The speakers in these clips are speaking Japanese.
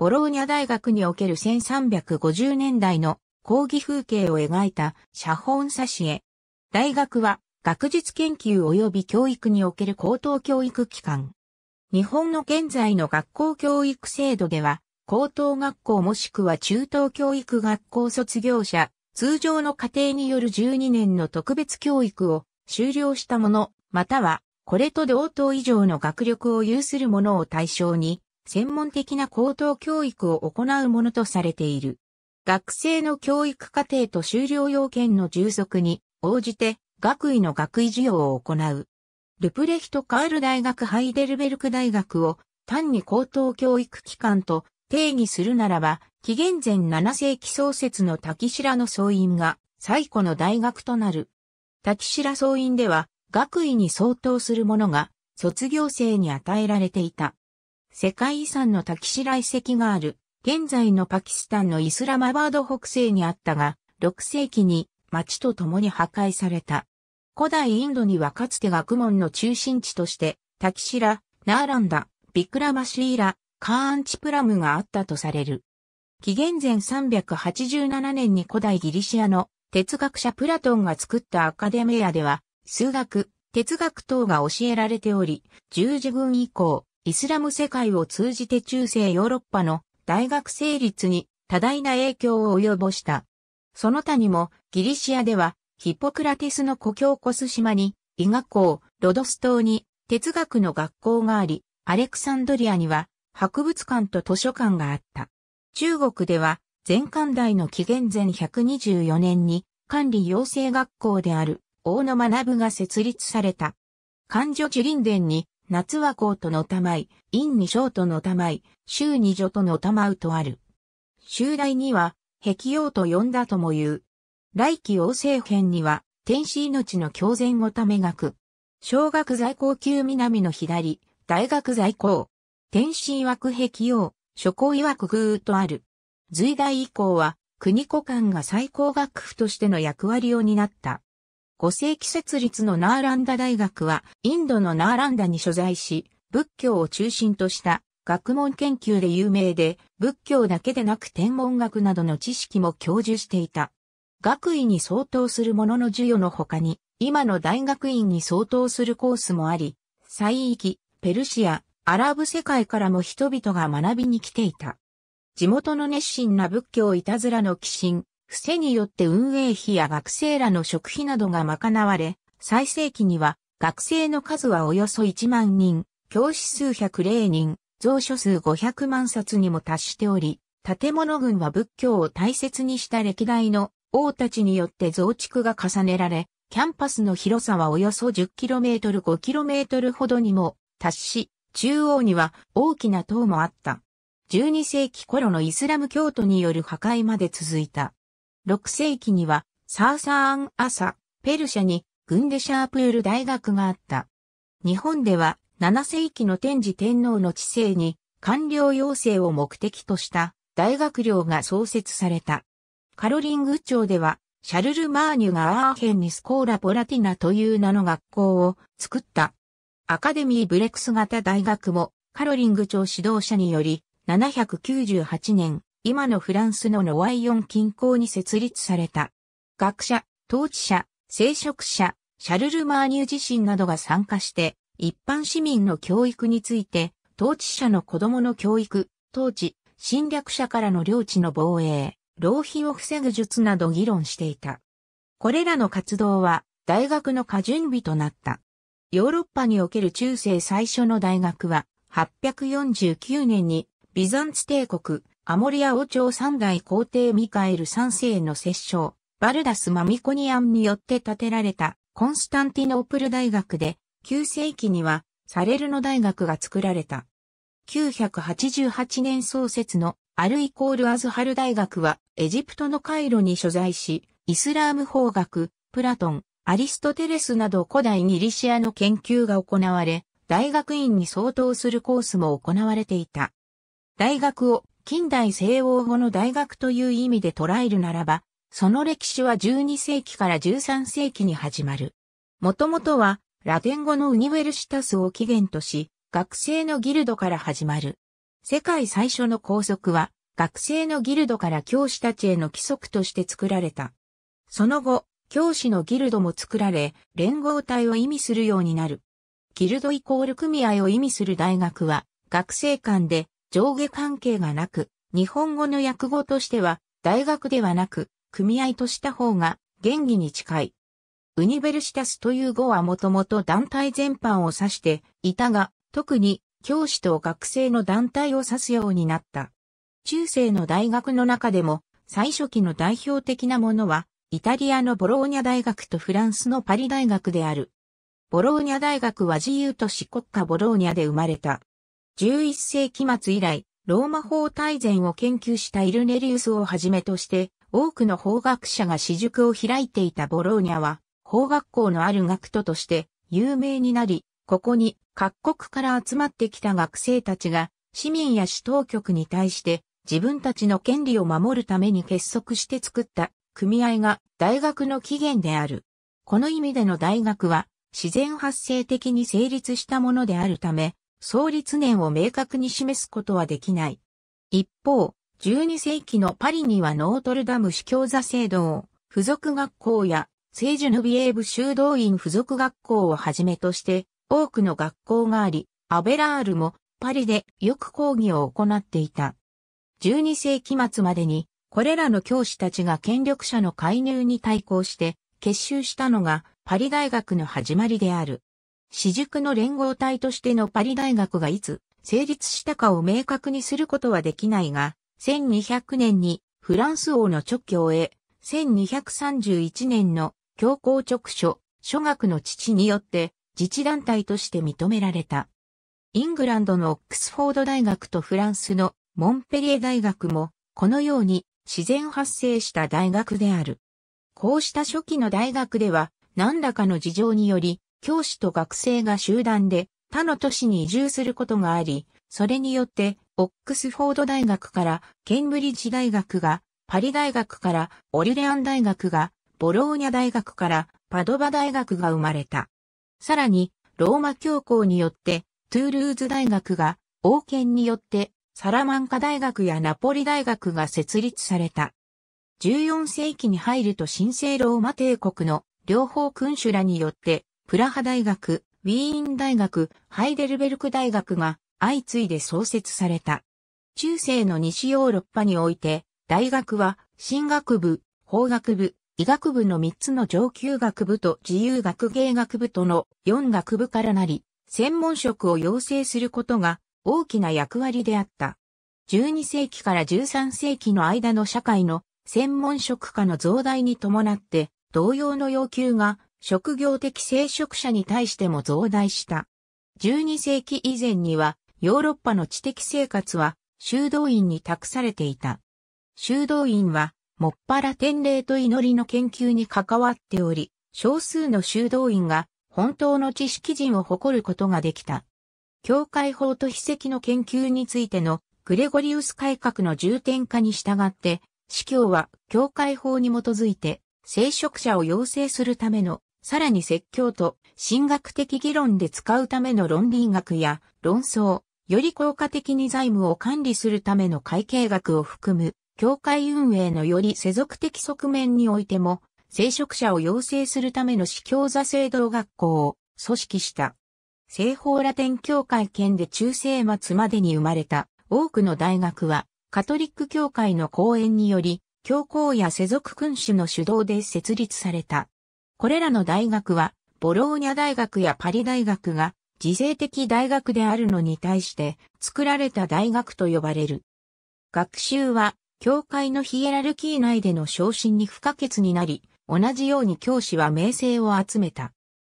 ボローニャ大学における1350年代の講義風景を描いた写本挿絵。大学は学術研究及び教育における高等教育機関。日本の現在の学校教育制度では、高等学校もしくは中等教育学校卒業者、通常の家庭による12年の特別教育を修了した者、またはこれと同等以上の学力を有する者を対象に、専門的な高等教育を行うものとされている。学生の教育課程と修了要件の充足に応じて学位の学位授与を行う。ルプレヒト・カール大学ハイデルベルク大学を単に高等教育機関と定義するならば、紀元前7世紀創設の滝白の総員が最古の大学となる。滝白総員では学位に相当するものが卒業生に与えられていた。世界遺産の滝白遺跡がある、現在のパキスタンのイスラマバード北西にあったが、6世紀に町と共に破壊された。古代インドにはかつて学問の中心地として、滝白、ナーランダ、ビクラマシーラ、カーンチプラムがあったとされる。紀元前387年に古代ギリシアの哲学者プラトンが作ったアカデミアでは、数学、哲学等が教えられており、十字軍以降、イスラム世界を通じて中世ヨーロッパの大学成立に多大な影響を及ぼした。その他にもギリシアではヒポクラテスの故郷コス島に医学校、ロドス島に哲学の学校があり、アレクサンドリアには博物館と図書館があった。中国では前漢代の紀元前124年に管理養成学校である大野学が設立された。漢女樹林殿に夏はコートのたまい、陰にショートのたまい、週に女とのたまうとある。襲来には、壁王と呼んだとも言う。来期王政編には、天使命の共前をためがく。小学在校級南の左、大学在校。天使曰く壁王、諸校曰くぐとある。随代以降は、国古間が最高学府としての役割を担った。5世紀設立のナーランダ大学は、インドのナーランダに所在し、仏教を中心とした学問研究で有名で、仏教だけでなく天文学などの知識も教授していた。学位に相当するものの授与の他に、今の大学院に相当するコースもあり、西域、ペルシア、アラブ世界からも人々が学びに来ていた。地元の熱心な仏教いたずらの寄進、伏によって運営費や学生らの食費などが賄われ、最盛期には学生の数はおよそ1万人、教師数100人、蔵書数500万冊にも達しており、建物群は仏教を大切にした歴代の王たちによって増築が重ねられ、キャンパスの広さはおよそ 10km、5km ほどにも達し、中央には大きな塔もあった。12世紀頃のイスラム教徒による破壊まで続いた。6世紀には、サーサーン・アサ、ペルシャに、グンデシャープール大学があった。日本では、7世紀の天智天皇の治世に、官僚養成を目的とした大学寮が創設された。カロリング町では、シャルル・マーニュがアーヘンにスコーラ・ポラティナという名の学校を作った。アカデミー・ブレックス型大学もカロリング町指導者により798年今のフランスのノワイヨン近郊に設立された。学者、統治者、聖職者、シャルル・マーニュ自身などが参加して、一般市民の教育について、統治者の子供の教育、統治、侵略者からの領地の防衛、浪費を防ぐ術など議論していた。これらの活動は大学の過準備となった。ヨーロッパにおける中世最初の大学は849年にビザンツ帝国アモリア王朝三代皇帝ミカエル三世の摂政、バルダス・マミコニアンによって建てられたコンスタンティノープル大学で、9世紀にはサレルノ大学が作られた。988年創設のアルイコール・アズハル大学はエジプトのカイロに所在し、イスラーム法学、プラトン、アリストテレスなど古代ギリシアの研究が行われ、大学院に相当するコースも行われていた。大学を近代西欧語の大学という意味で捉えるならば、その歴史は12世紀から13世紀に始まる。もともとは、ラテン語のウニウェルシタスを起源とし、学生のギルドから始まる。世界最初の校則は、学生のギルドから教師たちへの規則として作られた。その後、教師のギルドも作られ、連合体を意味するようになる。ギルドイコール組合を意味する大学は、学生間で上下関係がなく、日本語の訳語としては、大学ではなく、組合とした方が、原義に近い。ウニベルシタスという語はもともと団体全般を指していたが、特に教師と学生の団体を指すようになった。中世の大学の中でも、最初期の代表的なものは、イタリアのボローニャ大学とフランスのパリ大学である。ボローニャ大学は自由都市国家ボローニャで生まれた。11世紀末以来、ローマ法大全を研究したイルネリウスをはじめとして、多くの法学者が私塾を開いていたボローニャは、法学校のある学徒として有名になり、ここに各国から集まってきた学生たちが、市民や市当局に対して自分たちの権利を守るために結束して作った組合が大学の起源である。この意味での大学は自然発生的に成立したものであるため、創立年を明確に示すことはできない。一方、12世紀のパリにはノートルダム司教座聖堂、付属学校や聖ジュヌビエーブ修道院付属学校をはじめとして多くの学校があり、アベラールもパリでよく講義を行っていた。12世紀末までにこれらの教師たちが権力者の介入に対抗して結集したのがパリ大学の始まりである。私塾の連合体としてのパリ大学がいつ成立したかを明確にすることはできないが、1200年にフランス王の直教へ、1231年の教皇直書、諸学の父によって自治団体として認められた。イングランドのオックスフォード大学とフランスのモンペリエ大学も、このように自然発生した大学である。こうした初期の大学では、何らかの事情により、教師と学生が集団で他の都市に移住することがあり、それによってオックスフォード大学からケンブリッジ大学が、パリ大学からオリレアン大学が、ボローニャ大学からパドバ大学が生まれた。さらに、ローマ教皇によってトゥールーズ大学が、王権によってサラマンカ大学やナポリ大学が設立された。14世紀に入ると神聖ローマ帝国の両方君主らによってプラハ大学、ウィーン大学、ハイデルベルク大学が相次いで創設された。中世の西ヨーロッパにおいて、大学は、神学部、法学部、医学部の3つの上級学部と自由学芸学部との4学部からなり、専門職を養成することが大きな役割であった。12世紀から13世紀の間の社会の専門職化の増大に伴って同様の要求が職業的聖職者に対しても増大した。12世紀以前には、ヨーロッパの知的生活は、修道院に託されていた。修道院は、もっぱら天霊と祈りの研究に関わっており、少数の修道院が本当の知識人を誇ることができた。教会法と秘跡の研究についてのグレゴリウス改革の重点化に従って、司教は教会法に基づいて聖職者を養成するためのさらに説教と神学的議論で使うための論理学や論争、より効果的に財務を管理するための会計学を含む、教会運営のより世俗的側面においても、聖職者を養成するための司教座制度学校を組織した。西方ラテン教会圏で中世末までに生まれた多くの大学は、カトリック教会の講演により、教皇や世俗君主の主導で設立された。これらの大学は、ボローニャ大学やパリ大学が自制的大学であるのに対して作られた大学と呼ばれる。学習は、教会のヒエラルキー内での昇進に不可欠になり、同じように教師は名声を集めた。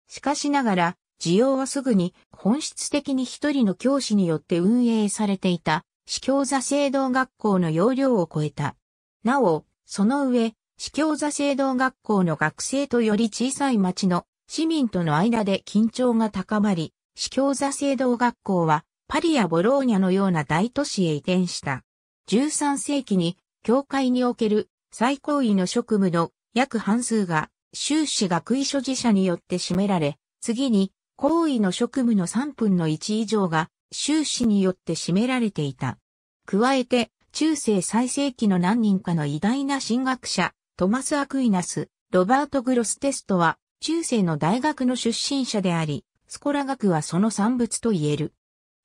しかしながら、需要はすぐに本質的に一人の教師によって運営されていた、司教座制度学校の要領を超えた。なお、その上、司教座聖堂学校の学生とより小さい町の市民との間で緊張が高まり、司教座聖堂学校はパリやボローニャのような大都市へ移転した。13世紀に教会における最高位の職務の約半数が修士学位所持者によって占められ、次に高位の職務の3分の1以上が修士によって占められていた。加えて中世最盛期の何人かの偉大な進学者、トマス・アクイナス、ロバート・グロステストは、中世の大学の出身者であり、スコラ学はその産物と言える。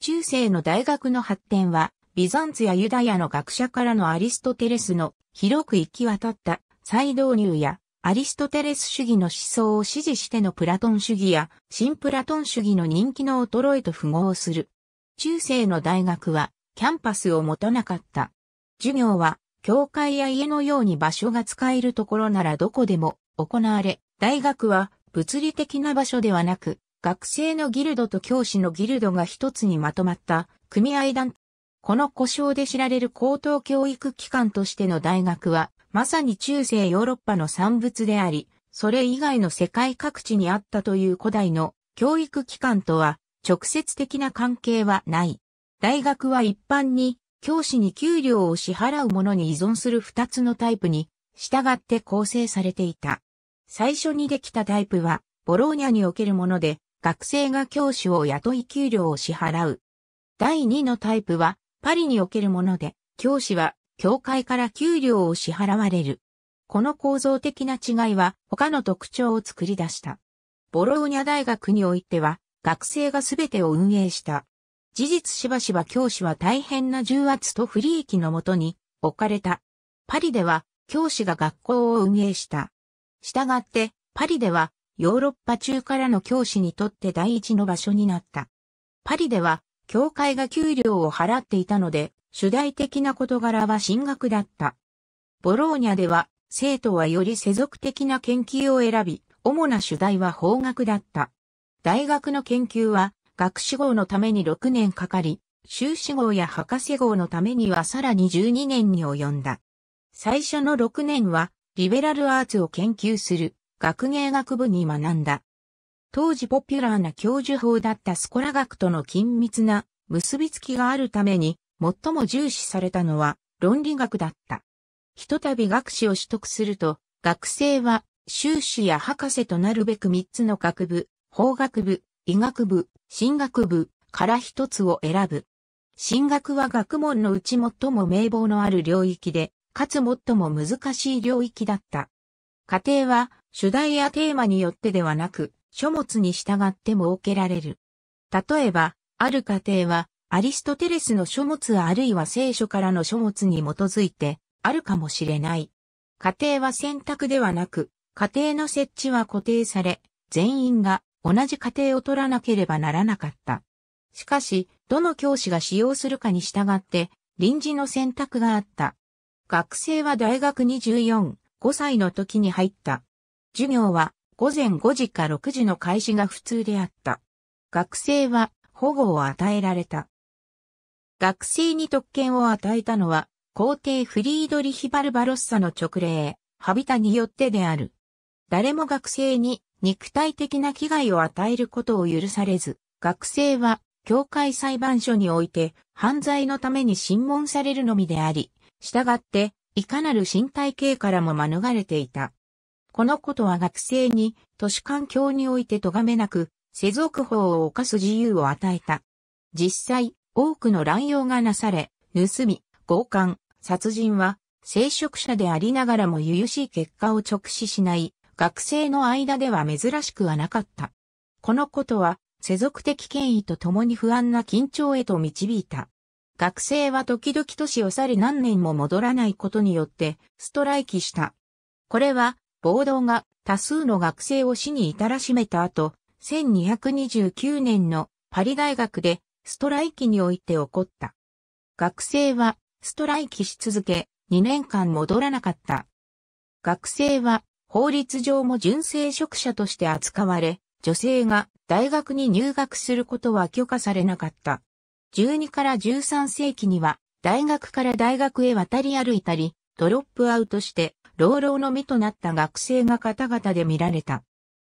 中世の大学の発展は、ビザンツやユダヤの学者からのアリストテレスの広く行き渡った再導入やアリストテレス主義の思想を支持してのプラトン主義や新プラトン主義の人気の衰えと符合する。中世の大学はキャンパスを持たなかった。授業は教会や家のように場所が使えるところならどこでも行われ、大学は物理的な場所ではなく、学生のギルドと教師のギルドが一つにまとまった組合団この故障で知られる高等教育機関としての大学は、まさに中世ヨーロッパの産物であり、それ以外の世界各地にあったという古代の教育機関とは直接的な関係はない。大学は一般に教師に給料を支払うものに依存する二つのタイプに、従って構成されていた。最初にできたタイプは、ボローニャにおけるもので、学生が教師を雇い給料を支払う。第2のタイプは、パリにおけるもので、教師は、教会から給料を支払われる。この構造的な違いは、他の特徴を作り出した。ボローニャ大学においては、学生が全てを運営した。事実しばしば教師は大変な重圧と不利益のもとに置かれた。パリでは教師が学校を運営した。したがってパリではヨーロッパ中からの教師にとって第一の場所になった。パリでは教会が給料を払っていたので主題的な事柄は進学だった。ボローニャでは生徒はより世俗的な研究を選び、主な主題は法学だった。大学の研究は学士号のために6年かかり、修士号や博士号のためにはさらに12年に及んだ。最初の6年は、リベラルアーツを研究する学芸学部に学んだ。当時ポピュラーな教授法だったスコラ学との緊密な結びつきがあるために、最も重視されたのは論理学だった。ひとたび学士を取得すると、学生は修士や博士となるべく3つの学部、法学部、医学部、進学部から一つを選ぶ。進学は学問のうち最も名簿のある領域で、かつ最も難しい領域だった。家庭は主題やテーマによってではなく、書物に従って設けられる。例えば、ある家庭は、アリストテレスの書物あるいは聖書からの書物に基づいて、あるかもしれない。家庭は選択ではなく、家庭の設置は固定され、全員が同じ過程を取らなければならなかった。しかし、どの教師が使用するかに従って、臨時の選択があった。学生は大学24、5歳の時に入った。授業は午前5時か6時の開始が普通であった。学生は保護を与えられた。学生に特権を与えたのは、皇帝フリードリヒ・バルバロッサの直令、ハビタによってである。誰も学生に肉体的な危害を与えることを許されず、学生は教会裁判所において犯罪のために審問されるのみであり、従っていかなる身体刑からも免れていた。このことは学生に都市環境において咎めなく世俗法を犯す自由を与えた。実際、多くの乱用がなされ、盗み、強姦、殺人は、聖職者でありながらもゆゆしい結果を直視しない学生の間では珍しくはなかった。このことは、世俗的権威と共に不安な緊張へと導いた。学生は時々年を去り何年も戻らないことによってストライキした。これは暴動が多数の学生を死に至らしめた後、1229年のパリ大学でストライキにおいて起こった。学生はストライキし続け2年間戻らなかった。学生は法律上も純正職者として扱われ、女性が大学に入学することは許可されなかった。12から13世紀には、大学から大学へ渡り歩いたり、ドロップアウトして、老老の身となった学生が方々で見られた。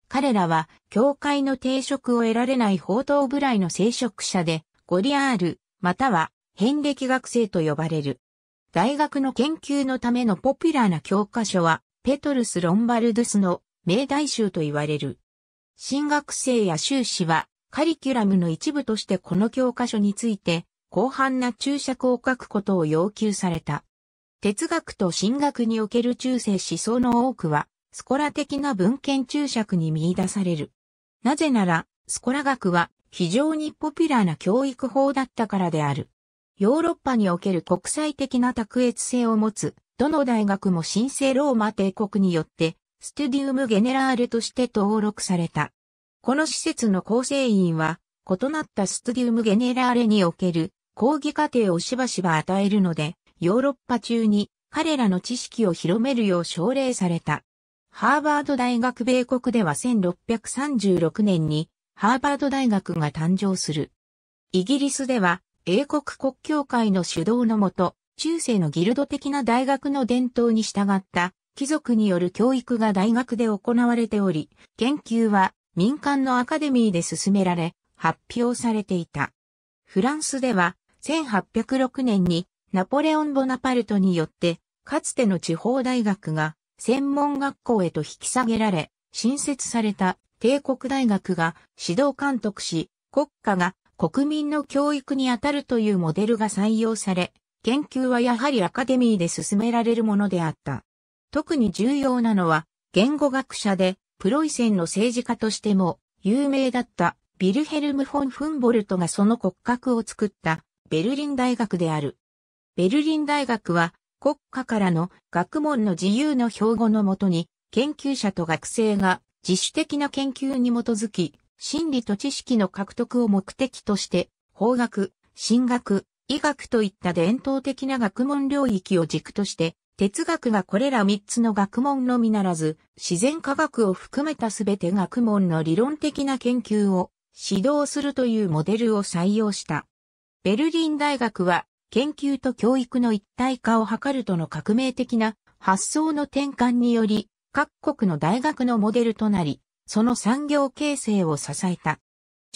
彼らは、教会の定職を得られない報道部来の聖職者で、ゴリアール、または、遍歴学生と呼ばれる。大学の研究のためのポピュラーな教科書は、ペトルス・ロンバルドゥスの命題集と言われる。新学生や修士はカリキュラムの一部としてこの教科書について広範な注釈を書くことを要求された。哲学と神学における中世思想の多くはスコラ的な文献注釈に見出される。なぜならスコラ学は非常にポピュラーな教育法だったからである。ヨーロッパにおける国際的な卓越性を持つどの大学も神聖ローマ帝国によって、ステディウム・ゲネラーレとして登録された。この施設の構成員は、異なったステディウム・ゲネラーレにおける講義過程をしばしば与えるので、ヨーロッパ中に彼らの知識を広めるよう奨励された。ハーバード大学米国では1636年にハーバード大学が誕生する。イギリスでは英国国教会の主導のもと、中世のギルド的な大学の伝統に従った貴族による教育が大学で行われており、研究は民間のアカデミーで進められ、発表されていた。フランスでは1806年にナポレオン・ボナパルトによってかつての地方大学が専門学校へと引き下げられ、新設された帝国大学が指導監督し、国家が国民の教育にあたるというモデルが採用され、研究はやはりアカデミーで進められるものであった。特に重要なのは、言語学者で、プロイセンの政治家としても、有名だったビルヘルム・フォン・フンボルトがその骨格を作ったベルリン大学である。ベルリン大学は国家からの学問の自由の標語のもとに研究者と学生が自主的な研究に基づき真理と知識の獲得を目的として法学、進学、医学といった伝統的な学問領域を軸として、哲学はこれら3つの学問のみならず、自然科学を含めたすべて学問の理論的な研究を指導するというモデルを採用した。ベルリン大学は研究と教育の一体化を図るとの革命的な発想の転換により、各国の大学のモデルとなり、その産業形成を支えた。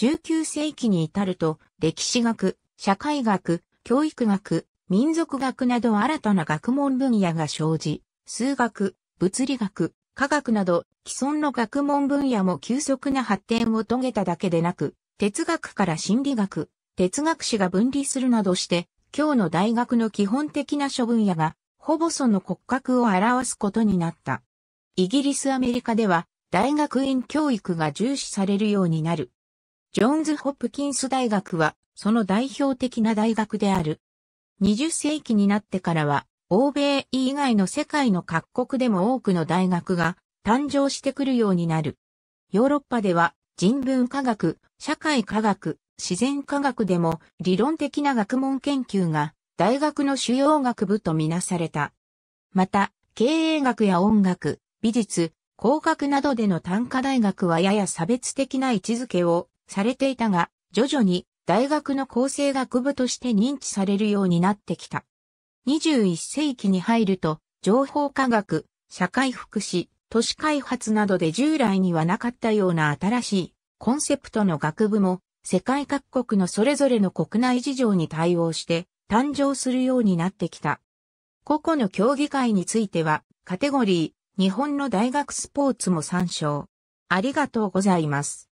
19世紀に至ると、歴史学、社会学、教育学、民族学など新たな学問分野が生じ、数学、物理学、科学など既存の学問分野も急速な発展を遂げただけでなく、哲学から心理学、哲学史が分離するなどして、今日の大学の基本的な諸分野が、ほぼその骨格を表すことになった。イギリスアメリカでは、大学院教育が重視されるようになる。ジョーンズ・ホプキンス大学は、その代表的な大学である。20世紀になってからは、欧米以外の世界の各国でも多くの大学が誕生してくるようになる。ヨーロッパでは人文科学、社会科学、自然科学でも理論的な学問研究が大学の主要学部とみなされた。また、経営学や音楽、美術、工学などでの単科大学はやや差別的な位置づけをされていたが、徐々に大学の構成学部として認知されるようになってきた。21世紀に入ると、情報科学、社会福祉、都市開発などで従来にはなかったような新しいコンセプトの学部も世界各国のそれぞれの国内事情に対応して誕生するようになってきた。個々の競技会についてはカテゴリー日本の大学スポーツも参照。ありがとうございます。